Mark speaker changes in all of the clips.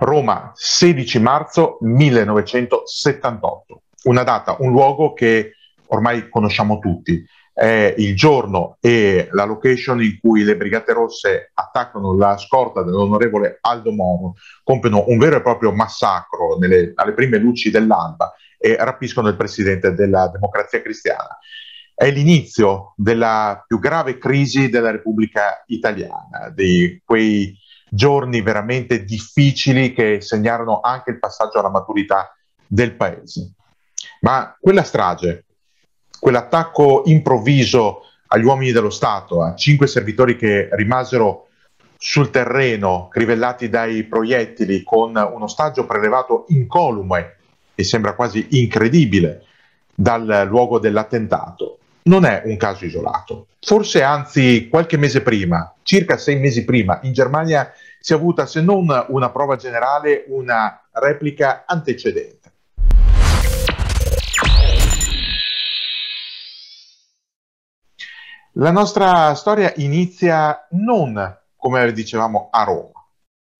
Speaker 1: Roma, 16 marzo 1978. Una data, un luogo che ormai conosciamo tutti. È il giorno e la location in cui le Brigate Rosse attaccano la scorta dell'onorevole Aldo Moro, compiono un vero e proprio massacro nelle, alle prime luci dell'alba e rapiscono il presidente della Democrazia Cristiana. È l'inizio della più grave crisi della Repubblica Italiana, di quei giorni veramente difficili che segnarono anche il passaggio alla maturità del paese. Ma quella strage, quell'attacco improvviso agli uomini dello Stato, a cinque servitori che rimasero sul terreno, crivellati dai proiettili, con un ostaggio prelevato incolume e sembra quasi incredibile dal luogo dell'attentato, non è un caso isolato. Forse anzi qualche mese prima, circa sei mesi prima, in Germania si è avuta se non una prova generale, una replica antecedente. La nostra storia inizia non, come dicevamo, a Roma,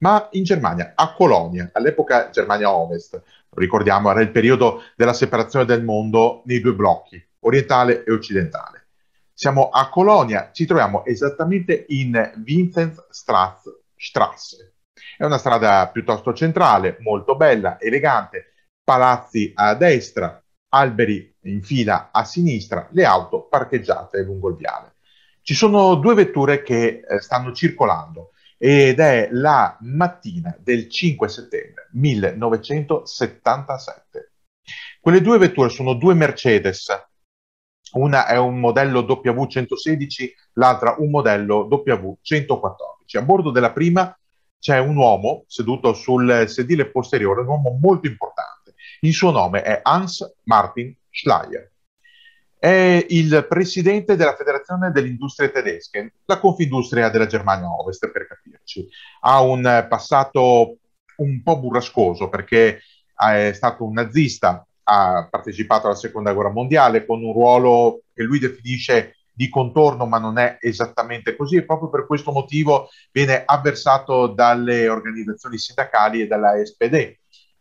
Speaker 1: ma in Germania, a Colonia, all'epoca Germania Ovest. Ricordiamo, era il periodo della separazione del mondo nei due blocchi, orientale e occidentale. Siamo a Colonia, ci troviamo esattamente in Vincent Strasse Strasse. È una strada piuttosto centrale, molto bella, elegante, palazzi a destra, alberi in fila a sinistra, le auto parcheggiate lungo il viale. Ci sono due vetture che eh, stanno circolando ed è la mattina del 5 settembre 1977. Quelle due vetture sono due Mercedes una è un modello W116, l'altra un modello W114. A bordo della prima c'è un uomo seduto sul sedile posteriore, un uomo molto importante. Il suo nome è Hans Martin Schleier. È il presidente della Federazione delle Industrie Tedesche, la Confindustria della Germania Ovest, per capirci. Ha un passato un po' burrascoso perché è stato un nazista ha partecipato alla seconda guerra mondiale con un ruolo che lui definisce di contorno, ma non è esattamente così, e proprio per questo motivo viene avversato dalle organizzazioni sindacali e dalla SPD.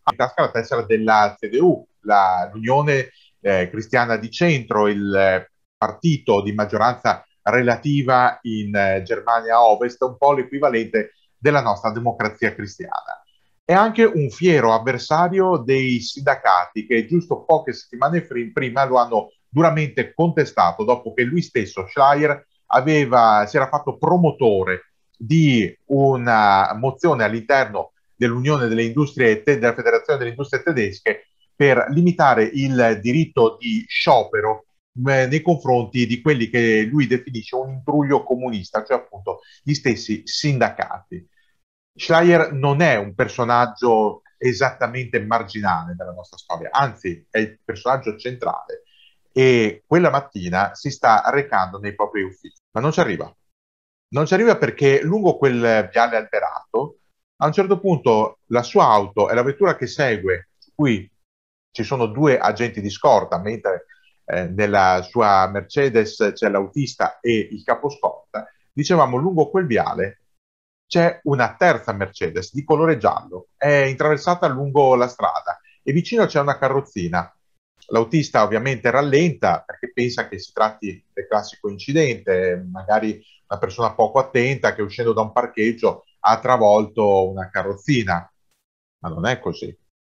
Speaker 1: Ha in tasca la tessera della CDU, la, l'Unione eh, Cristiana di Centro, il partito di maggioranza relativa in eh, Germania Ovest, un po' l'equivalente della nostra democrazia cristiana è anche un fiero avversario dei sindacati che giusto poche settimane prima lo hanno duramente contestato dopo che lui stesso, Schleier, aveva, si era fatto promotore di una mozione all'interno dell'Unione delle Industrie te- della Federazione delle Industrie Tedesche per limitare il diritto di sciopero eh, nei confronti di quelli che lui definisce un intruglio comunista, cioè appunto gli stessi sindacati. Schleier non è un personaggio esattamente marginale della nostra storia, anzi è il personaggio centrale e quella mattina si sta recando nei propri uffici, ma non ci arriva. Non ci arriva perché lungo quel viale alberato, a un certo punto la sua auto e la vettura che segue, su cui ci sono due agenti di scorta, mentre eh, nella sua Mercedes c'è l'autista e il caposcorta, dicevamo lungo quel viale c'è una terza Mercedes di colore giallo, è intraversata lungo la strada e vicino c'è una carrozzina. L'autista ovviamente rallenta perché pensa che si tratti del classico incidente, magari una persona poco attenta che uscendo da un parcheggio ha travolto una carrozzina, ma non è così,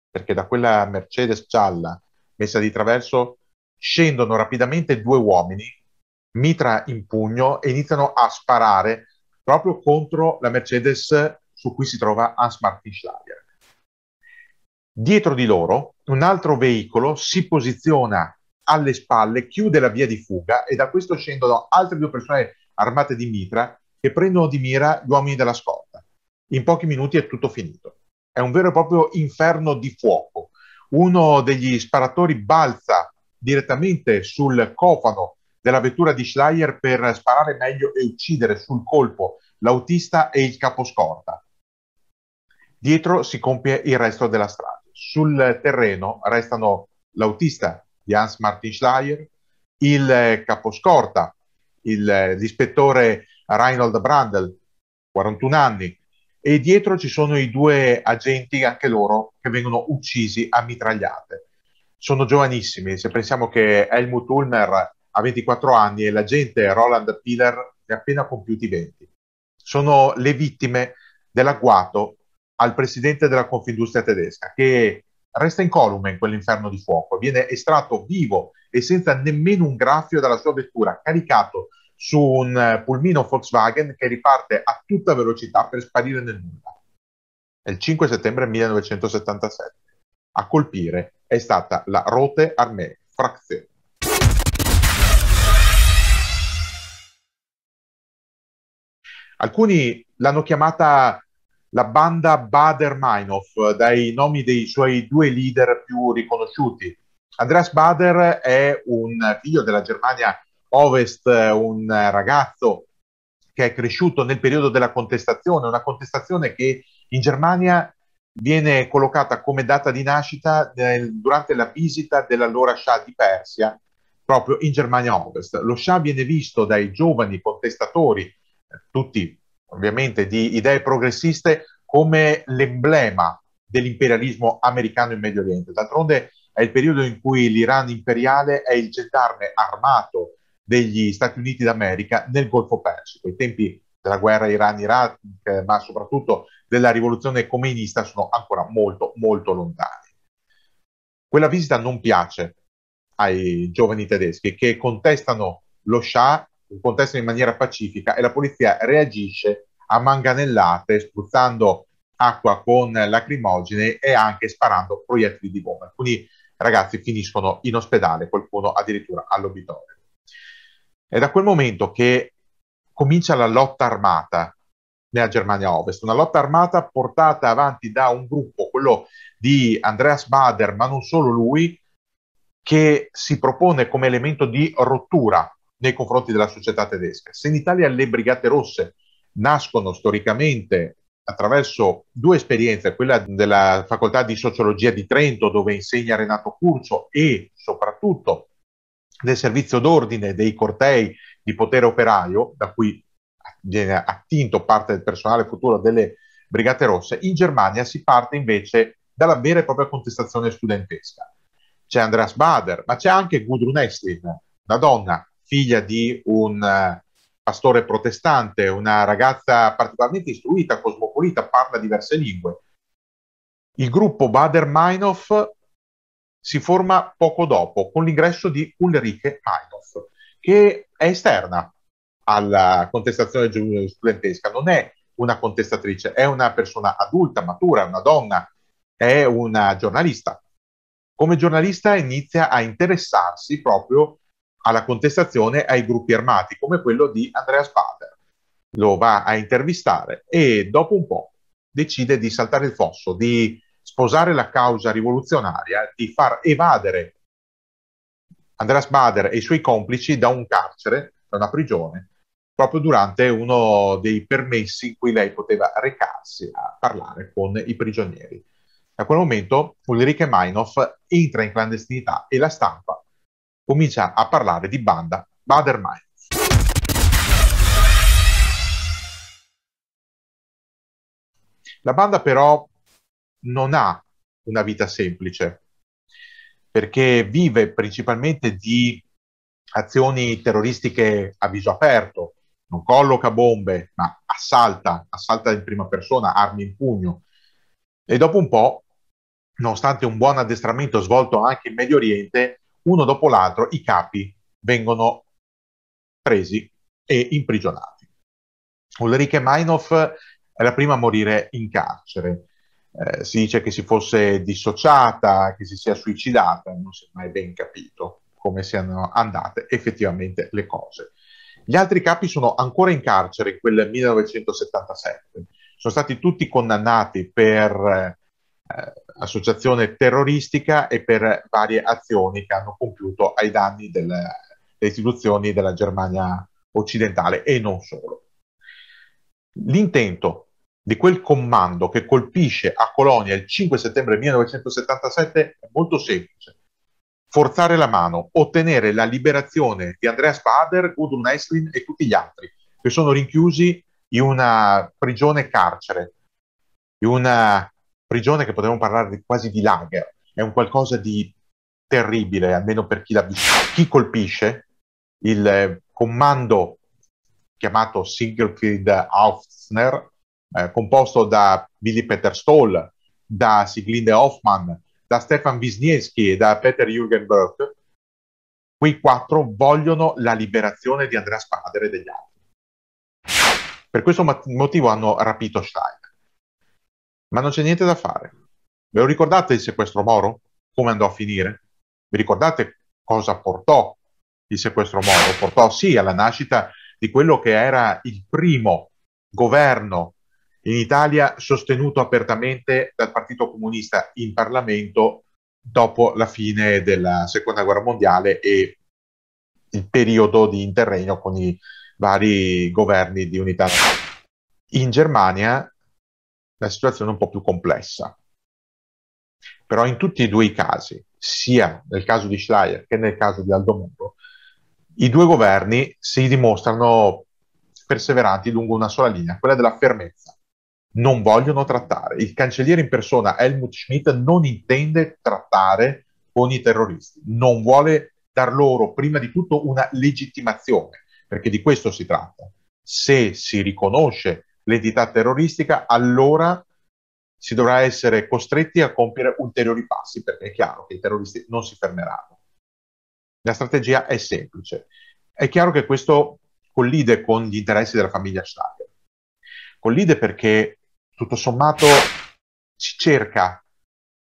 Speaker 1: perché da quella Mercedes gialla messa di traverso scendono rapidamente due uomini, mitra in pugno, e iniziano a sparare proprio contro la Mercedes su cui si trova Hans Martin Schlager. Dietro di loro un altro veicolo si posiziona alle spalle, chiude la via di fuga e da questo scendono altre due persone armate di mitra che prendono di mira gli uomini della scorta. In pochi minuti è tutto finito. È un vero e proprio inferno di fuoco. Uno degli sparatori balza direttamente sul cofano della vettura di Schleier per sparare meglio e uccidere sul colpo l'autista e il caposcorta. Dietro si compie il resto della strage. Sul terreno restano l'autista di Hans Martin Schleier, il caposcorta, il, l'ispettore Reinhold Brandl, 41 anni, e dietro ci sono i due agenti, anche loro, che vengono uccisi a mitragliate. Sono giovanissimi, se pensiamo che Helmut Ulmer a 24 anni e l'agente Roland Piller ne ha appena compiuti 20. Sono le vittime dell'agguato al presidente della Confindustria tedesca che resta incolume in quell'inferno di fuoco, viene estratto vivo e senza nemmeno un graffio dalla sua vettura, caricato su un eh, pulmino Volkswagen che riparte a tutta velocità per sparire nel nulla. Il 5 settembre 1977 a colpire è stata la Rote Armee Fraktion Alcuni l'hanno chiamata la banda Bader-Meinhof, dai nomi dei suoi due leader più riconosciuti. Andreas Bader è un figlio della Germania Ovest, un ragazzo che è cresciuto nel periodo della contestazione, una contestazione che in Germania viene collocata come data di nascita del, durante la visita dell'allora Shah di Persia, proprio in Germania Ovest. Lo Shah viene visto dai giovani contestatori tutti ovviamente di idee progressiste come l'emblema dell'imperialismo americano in Medio Oriente. D'altronde è il periodo in cui l'Iran imperiale è il gendarme armato degli Stati Uniti d'America nel Golfo Persico. I tempi della guerra Iran-Iraq, eh, ma soprattutto della rivoluzione comunista, sono ancora molto, molto lontani. Quella visita non piace ai giovani tedeschi che contestano lo Shah contestano in maniera pacifica e la polizia reagisce a manganellate, spruzzando acqua con lacrimogene e anche sparando proiettili di bomba. Alcuni ragazzi finiscono in ospedale, qualcuno addirittura all'obitorio. È da quel momento che comincia la lotta armata nella Germania Ovest, una lotta armata portata avanti da un gruppo, quello di Andreas Bader, ma non solo lui, che si propone come elemento di rottura nei confronti della società tedesca. Se in Italia le Brigate Rosse nascono storicamente attraverso due esperienze, quella della Facoltà di Sociologia di Trento dove insegna Renato Curcio e soprattutto del servizio d'ordine dei cortei di potere operaio, da cui viene attinto parte del personale futuro delle Brigate Rosse, in Germania si parte invece dalla vera e propria contestazione studentesca. C'è Andreas Bader, ma c'è anche Gudrun Estlin, una donna figlia di un eh, pastore protestante, una ragazza particolarmente istruita, cosmopolita, parla diverse lingue. Il gruppo Bader-Meinhof si forma poco dopo con l'ingresso di Ulrike Meinhof, che è esterna alla contestazione studentesca, non è una contestatrice, è una persona adulta, matura, una donna, è una giornalista. Come giornalista inizia a interessarsi proprio alla contestazione ai gruppi armati, come quello di Andrea Spader. Lo va a intervistare e dopo un po' decide di saltare il fosso, di sposare la causa rivoluzionaria, di far evadere Andrea Spader e i suoi complici da un carcere, da una prigione, proprio durante uno dei permessi in cui lei poteva recarsi a parlare con i prigionieri. Da quel momento Ulrike Meinhof entra in clandestinità e la stampa comincia a parlare di banda Bader Meinhof. La banda però non ha una vita semplice, perché vive principalmente di azioni terroristiche a viso aperto, non colloca bombe, ma assalta, assalta in prima persona, armi in pugno. E dopo un po', nonostante un buon addestramento svolto anche in Medio Oriente, uno dopo l'altro i capi vengono presi e imprigionati. Ulrike Meinhof è la prima a morire in carcere. Eh, si dice che si fosse dissociata, che si sia suicidata, non si è mai ben capito come siano andate effettivamente le cose. Gli altri capi sono ancora in carcere in quel 1977. Sono stati tutti condannati per eh, associazione terroristica e per varie azioni che hanno compiuto ai danni delle, delle istituzioni della Germania occidentale e non solo. L'intento di quel comando che colpisce a Colonia il 5 settembre 1977 è molto semplice. Forzare la mano, ottenere la liberazione di Andreas Bader, Gudrun Eislin e tutti gli altri che sono rinchiusi in una prigione carcere, in una prigione che potremmo parlare di, quasi di lager, è un qualcosa di terribile, almeno per chi, la, chi colpisce il eh, comando chiamato Siegfried Aufsner, eh, composto da Billy Peter Stoll, da Siglinde Hoffman, da Stefan Wisniewski e da Peter Jürgen Berg, quei quattro vogliono la liberazione di Andrea Spadere e degli altri. Per questo motivo hanno rapito Stein ma non c'è niente da fare. Ve lo ricordate il sequestro Moro? Come andò a finire? Vi ricordate cosa portò il sequestro Moro? Portò sì alla nascita di quello che era il primo governo in Italia sostenuto apertamente dal Partito Comunista in Parlamento dopo la fine della Seconda Guerra Mondiale e il periodo di interregno con i vari governi di unità. In Germania la situazione un po' più complessa. Però in tutti e due i casi, sia nel caso di Schleier che nel caso di Aldo Moro, i due governi si dimostrano perseveranti lungo una sola linea, quella della fermezza. Non vogliono trattare. Il cancelliere in persona Helmut Schmidt non intende trattare con i terroristi, non vuole dar loro prima di tutto una legittimazione, perché di questo si tratta. Se si riconosce l'entità terroristica, allora si dovrà essere costretti a compiere ulteriori passi, perché è chiaro che i terroristi non si fermeranno. La strategia è semplice. È chiaro che questo collide con gli interessi della famiglia Schneider. Collide perché tutto sommato si cerca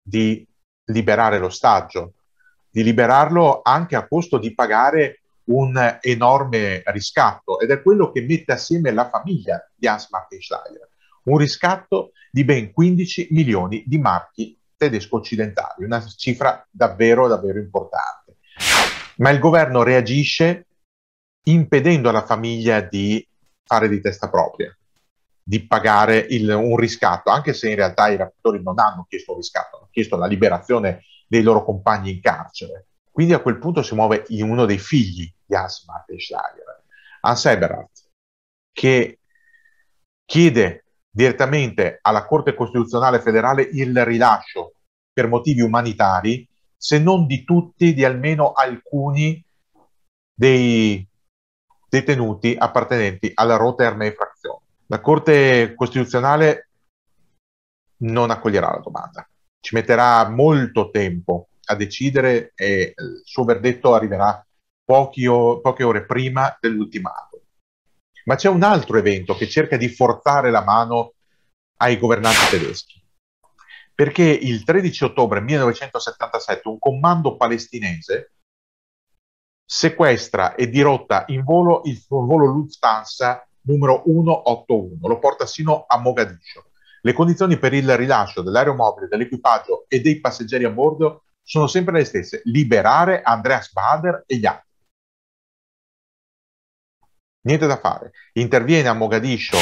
Speaker 1: di liberare l'ostaggio, di liberarlo anche a costo di pagare un enorme riscatto ed è quello che mette assieme la famiglia di Hans Martin Schleyer, un riscatto di ben 15 milioni di marchi tedesco-occidentali, una cifra davvero, davvero importante. Ma il governo reagisce impedendo alla famiglia di fare di testa propria, di pagare il, un riscatto, anche se in realtà i rapitori non hanno chiesto un riscatto, hanno chiesto la liberazione dei loro compagni in carcere. Quindi a quel punto si muove in uno dei figli di e Martenschlager, Hans Eberhardt, che chiede direttamente alla Corte Costituzionale federale il rilascio per motivi umanitari, se non di tutti, di almeno alcuni dei detenuti appartenenti alla Armee Frazione. La Corte Costituzionale non accoglierà la domanda, ci metterà molto tempo a decidere e il suo verdetto arriverà o, poche ore prima dell'ultimato. Ma c'è un altro evento che cerca di forzare la mano ai governanti tedeschi, perché il 13 ottobre 1977 un comando palestinese sequestra e dirotta in volo il volo Lufthansa numero 181, lo porta sino a Mogadiscio. Le condizioni per il rilascio dell'aeromobile, dell'equipaggio e dei passeggeri a bordo sono sempre le stesse, liberare Andreas Bader e gli altri. Niente da fare. Interviene a Mogadiscio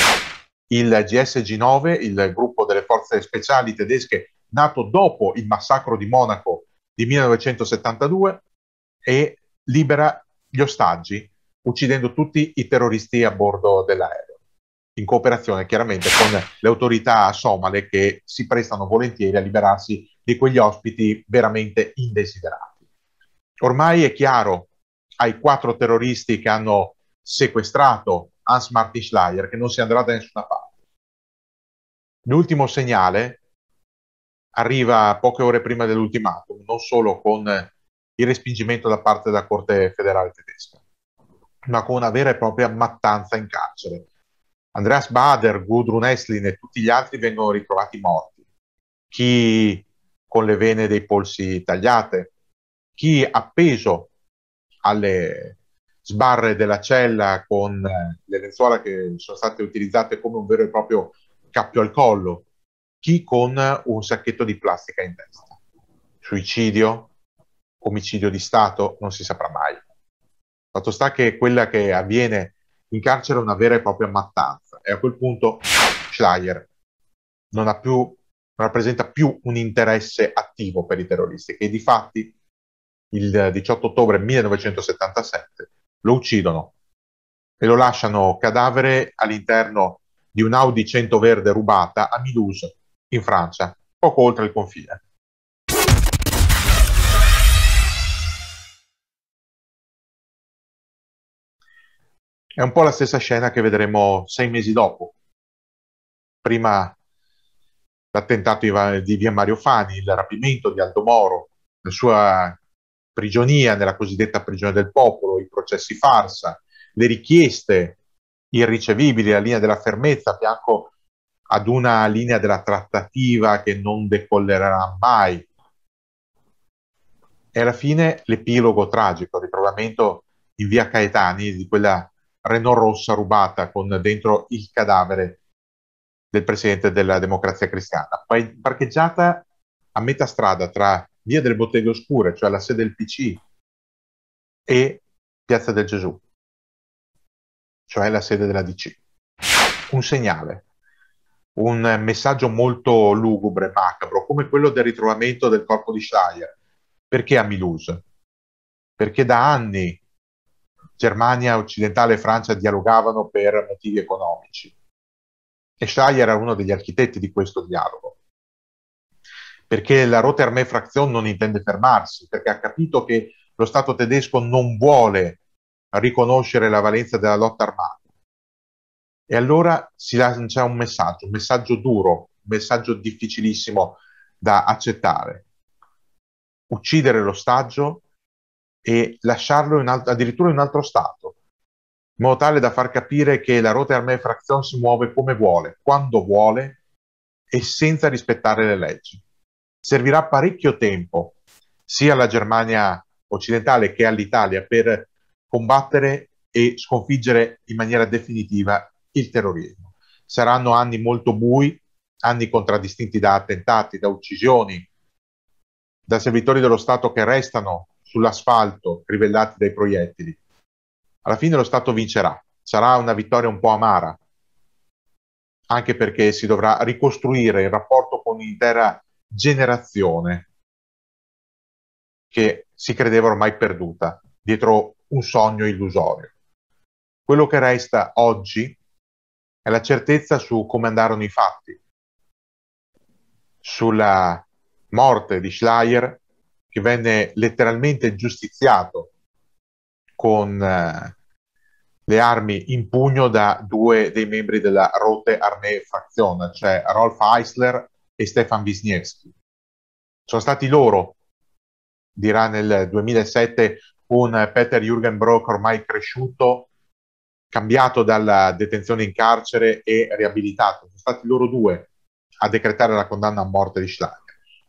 Speaker 1: il GSG9, il gruppo delle forze speciali tedesche nato dopo il massacro di Monaco di 1972 e libera gli ostaggi uccidendo tutti i terroristi a bordo dell'aereo, in cooperazione chiaramente con le autorità somale che si prestano volentieri a liberarsi di quegli ospiti veramente indesiderati. Ormai è chiaro ai quattro terroristi che hanno sequestrato Hans Martin Schleyer che non si andrà da nessuna parte. L'ultimo segnale arriva poche ore prima dell'ultimatum, non solo con il respingimento da parte della Corte federale tedesca, ma con una vera e propria mattanza in carcere. Andreas Bader, Gudrun Eslin e tutti gli altri vengono ritrovati morti. Chi con le vene dei polsi tagliate, chi appeso alle sbarre della cella con eh, le lenzuola che sono state utilizzate come un vero e proprio cappio al collo, chi con un sacchetto di plastica in testa. Suicidio, omicidio di Stato, non si saprà mai. Fatto sta che quella che avviene in carcere è una vera e propria mattanza e a quel punto Schleier non ha più rappresenta più un interesse attivo per i terroristi, che di fatti il 18 ottobre 1977 lo uccidono e lo lasciano cadavere all'interno di un Audi 100 verde rubata a Milouse, in Francia, poco oltre il confine. È un po' la stessa scena che vedremo sei mesi dopo, prima l'attentato di via Mario Fani, il rapimento di Aldo Moro, la sua prigionia nella cosiddetta prigione del popolo, i processi farsa, le richieste irricevibili, la linea della fermezza a fianco ad una linea della trattativa che non decollerà mai. E alla fine l'epilogo tragico, il ritrovamento in via Caetani di quella Renault rossa rubata con dentro il cadavere del presidente della Democrazia Cristiana, parcheggiata a metà strada tra Via delle Botteghe Oscure, cioè la sede del PC, e Piazza del Gesù, cioè la sede della DC. Un segnale, un messaggio molto lugubre, macabro, come quello del ritrovamento del corpo di Steyer. Perché a Milus? Perché da anni Germania occidentale e Francia dialogavano per motivi economici e Schleier era uno degli architetti di questo dialogo. Perché la rote Roterme Fraktion non intende fermarsi, perché ha capito che lo Stato tedesco non vuole riconoscere la valenza della lotta armata. E allora si lancia un messaggio, un messaggio duro, un messaggio difficilissimo da accettare. Uccidere l'ostaggio e lasciarlo in alt- addirittura in un altro Stato, in modo tale da far capire che la ruota armée fraction si muove come vuole, quando vuole e senza rispettare le leggi. Servirà parecchio tempo sia alla Germania occidentale che all'Italia per combattere e sconfiggere in maniera definitiva il terrorismo. Saranno anni molto bui, anni contraddistinti da attentati, da uccisioni, da servitori dello Stato che restano sull'asfalto crivellati dai proiettili alla fine lo Stato vincerà. Sarà una vittoria un po' amara, anche perché si dovrà ricostruire il rapporto con un'intera generazione che si credeva ormai perduta dietro un sogno illusorio. Quello che resta oggi è la certezza su come andarono i fatti, sulla morte di Schleier che venne letteralmente giustiziato con eh, le armi in pugno da due dei membri della Rote Armee Fraktion, cioè Rolf Eisler e Stefan Wisniewski. Sono stati loro, dirà nel 2007 un Peter Jürgen Brock ormai cresciuto, cambiato dalla detenzione in carcere e riabilitato. Sono stati loro due a decretare la condanna a morte di Schlager.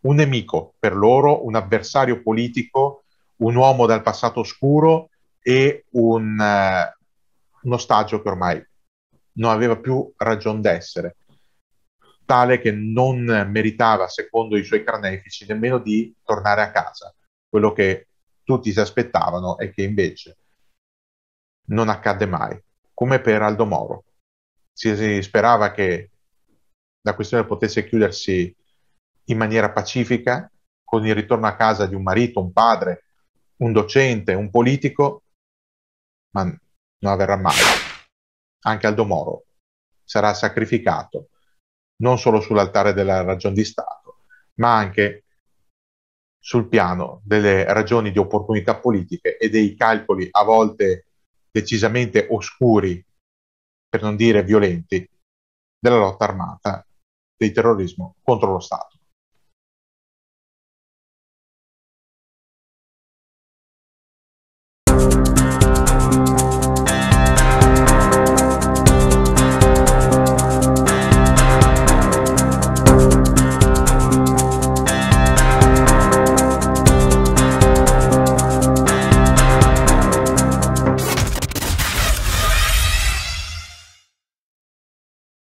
Speaker 1: Un nemico per loro, un avversario politico, un uomo dal passato oscuro e un, eh, un ostaggio che ormai non aveva più ragion d'essere, tale che non meritava, secondo i suoi carnefici, nemmeno di tornare a casa. Quello che tutti si aspettavano e che invece non accadde mai, come per Aldo Moro. Si, si sperava che la questione potesse chiudersi in maniera pacifica, con il ritorno a casa di un marito, un padre, un docente, un politico, ma non avverrà mai. Anche Aldo Moro sarà sacrificato non solo sull'altare della ragion di Stato, ma anche sul piano delle ragioni di opportunità politiche e dei calcoli a volte decisamente oscuri, per non dire violenti, della lotta armata, del terrorismo contro lo Stato.